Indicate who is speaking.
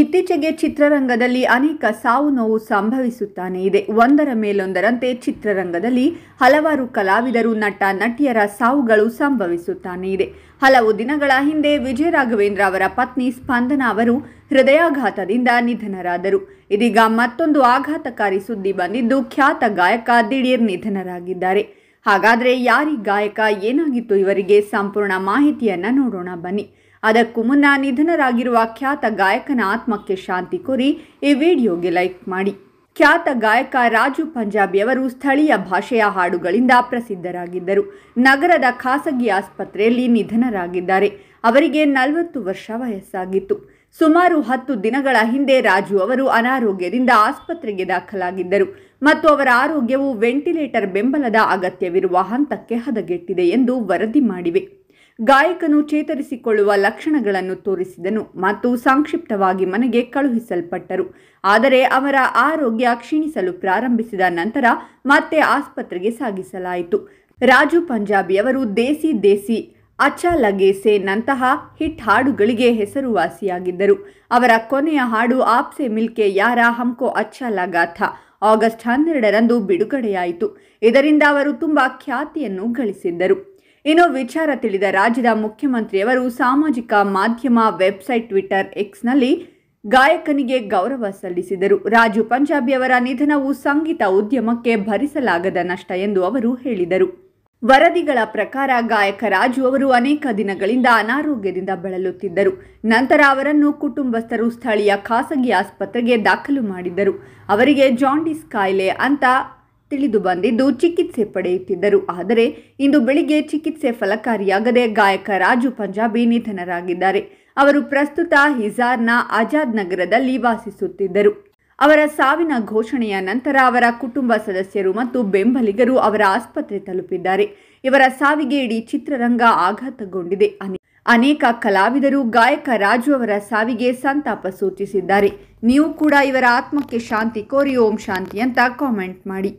Speaker 1: ಇತ್ತೀಚೆಗೆ ಚಿತ್ರರಂಗದಲ್ಲಿ ಅನೇಕ ಸಾವು ನೋವು ಸಂಭವಿಸುತ್ತಾನೆ ಇದೆ ಒಂದರ ಮೇಲೊಂದರಂತೆ ಚಿತ್ರರಂಗದಲ್ಲಿ ಹಲವಾರು ಕಲಾವಿದರು ನಟ ನಟಿಯರ ಸಾವುಗಳು ಸಂಭವಿಸುತ್ತಾನೆ ಇದೆ ಹಲವು ದಿನಗಳ ಹಿಂದೆ ವಿಜಯ ರಾಘವೇಂದ್ರ ಅವರ ಪತ್ನಿ ಸ್ಪಂದನಾ ಅವರು ಹೃದಯಾಘಾತದಿಂದ ನಿಧನರಾದರು ಇದೀಗ ಮತ್ತೊಂದು ಆಘಾತಕಾರಿ ಸುದ್ದಿ ಬಂದಿದ್ದು ಖ್ಯಾತ ಗಾಯಕ ದಿಢೀರ್ ನಿಧನರಾಗಿದ್ದಾರೆ ಹಾಗಾದರೆ ಯಾರಿ ಗಾಯಕ ಏನಾಗಿತ್ತು ಇವರಿಗೆ ಸಂಪೂರ್ಣ ಮಾಹಿತಿಯನ್ನು ನೋಡೋಣ ಬನ್ನಿ ಅದಕ್ಕೂ ಮುನ್ನ ನಿಧನರಾಗಿರುವ ಖ್ಯಾತ ಗಾಯಕನ ಆತ್ಮಕ್ಕೆ ಶಾಂತಿ ಕೋರಿ ಈ ವಿಡಿಯೋಗೆ ಲೈಕ್ ಮಾಡಿ ಖ್ಯಾತ ಗಾಯಕ ರಾಜು ಪಂಜಾಬಿಯವರು ಸ್ಥಳೀಯ ಭಾಷೆಯ ಹಾಡುಗಳಿಂದ ಪ್ರಸಿದ್ಧರಾಗಿದ್ದರು ನಗರದ ಖಾಸಗಿ ಆಸ್ಪತ್ರೆಯಲ್ಲಿ ನಿಧನರಾಗಿದ್ದಾರೆ ಅವರಿಗೆ ನಲವತ್ತು ವರ್ಷ ವಯಸ್ಸಾಗಿತ್ತು ಸುಮಾರು ಹತ್ತು ದಿನಗಳ ಹಿಂದೆ ರಾಜು ಅವರು ಅನಾರೋಗ್ಯದಿಂದ ಆಸ್ಪತ್ರೆಗೆ ದಾಖಲಾಗಿದ್ದರು ಮತ್ತು ಅವರ ಆರೋಗ್ಯವು ವೆಂಟಿಲೇಟರ್ ಬೆಂಬಲದ ಅಗತ್ಯವಿರುವ ಹಂತಕ್ಕೆ ಹದಗೆಟ್ಟಿದೆ ಎಂದು ವರದಿ ಮಾಡಿವೆ ಗಾಯಕನು ಚೇತರಿಸಿಕೊಳ್ಳುವ ಲಕ್ಷಣಗಳನ್ನು ತೋರಿಸಿದನು ಮತ್ತು ಸಂಕ್ಷಿಪ್ತವಾಗಿ ಮನೆಗೆ ಕಳುಹಿಸಲ್ಪಟ್ಟರು ಆದರೆ ಅವರ ಆರೋಗ್ಯ ಕ್ಷೀಣಿಸಲು ಪ್ರಾರಂಭಿಸಿದ ನಂತರ ಮತ್ತೆ ಆಸ್ಪತ್ರೆಗೆ ಸಾಗಿಸಲಾಯಿತು ರಾಜು ಪಂಜಾಬಿಯವರು ದೇಸಿ ದೇಸಿ ಅಚ್ಚ ಲಗೇಸೆ ನಂತಹ ಹಿಟ್ ಹಾಡುಗಳಿಗೆ ಹೆಸರುವಾಸಿಯಾಗಿದ್ದರು ಅವರ ಕೊನೆಯ ಹಾಡು ಆಪ್ಸೆ ಮಿಲ್ಕೆ ಯಾರ ಹಮ್ಕೋ ಅಚ್ಚಾ ಲಗಾಥ ಆಗಸ್ಟ್ ಹನ್ನೆರಡರಂದು ಬಿಡುಗಡೆಯಾಯಿತು ಇದರಿಂದ ಅವರು ತುಂಬಾ ಖ್ಯಾತಿಯನ್ನು ಗಳಿಸಿದ್ದರು ಇನ್ನು ವಿಚಾರ ತಿಳಿದ ರಾಜ್ಯದ ಮುಖ್ಯಮಂತ್ರಿಯವರು ಸಾಮಾಜಿಕ ಮಾಧ್ಯಮ ವೆಬ್ಸೈಟ್ ಟ್ವಿಟರ್ ಎಕ್ಸ್ನಲ್ಲಿ ಗಾಯಕನಿಗೆ ಗೌರವ ಸಲ್ಲಿಸಿದರು ರಾಜು ಪಂಜಾಬಿಯವರ ನಿಧನವು ಸಂಗೀತ ಉದ್ಯಮಕ್ಕೆ ಭರಿಸಲಾಗದ ನಷ್ಟ ಎಂದು ಅವರು ಹೇಳಿದರು ವರದಿಗಳ ಪ್ರಕಾರ ಗಾಯಕ ರಾಜು ಅವರು ಅನೇಕ ದಿನಗಳಿಂದ ಅನಾರೋಗ್ಯದಿಂದ ಬಳಲುತ್ತಿದ್ದರು ನಂತರ ಅವರನ್ನು ಕುಟುಂಬಸ್ಥರು ಸ್ಥಳೀಯ ಖಾಸಗಿ ಆಸ್ಪತ್ರೆಗೆ ದಾಖಲು ಮಾಡಿದ್ದರು ಅವರಿಗೆ ಜಾಂಡಿಸ್ ಕಾಯಿಲೆ ಅಂತ ತಿಳಿದು ಬಂದಿದ್ದು ಚಿಕಿತ್ಸೆ ಪಡೆಯುತ್ತಿದ್ದರು ಆದರೆ ಇಂದು ಬೆಳಿಗ್ಗೆ ಚಿಕಿತ್ಸೆ ಫಲಕಾರಿಯಾಗದೆ ಗಾಯಕ ರಾಜು ಪಂಜಾಬಿ ನಿಧನರಾಗಿದ್ದಾರೆ ಅವರು ಪ್ರಸ್ತುತ ಹಿಜಾರ್ನ ಆಜಾದ್ ನಗರದಲ್ಲಿ ವಾಸಿಸುತ್ತಿದ್ದರು ಅವರ ಸಾವಿನ ಘೋಷಣೆಯ ನಂತರ ಅವರ ಕುಟುಂಬ ಸದಸ್ಯರು ಮತ್ತು ಬೆಂಬಲಿಗರು ಅವರ ಆಸ್ಪತ್ರೆ ತಲುಪಿದ್ದಾರೆ ಇವರ ಸಾವಿಗೆ ಇಡೀ ಚಿತ್ರರಂಗ ಆಘಾತಗೊಂಡಿದೆ ಅನೇಕ ಕಲಾವಿದರು ಗಾಯಕ ರಾಜು ಅವರ ಸಾವಿಗೆ ಸಂತಾಪ ಸೂಚಿಸಿದ್ದಾರೆ ನೀವು ಕೂಡ ಇವರ ಆತ್ಮಕ್ಕೆ ಶಾಂತಿ ಕೋರಿ ಓಂ ಶಾಂತಿ ಅಂತ ಕಾಮೆಂಟ್ ಮಾಡಿ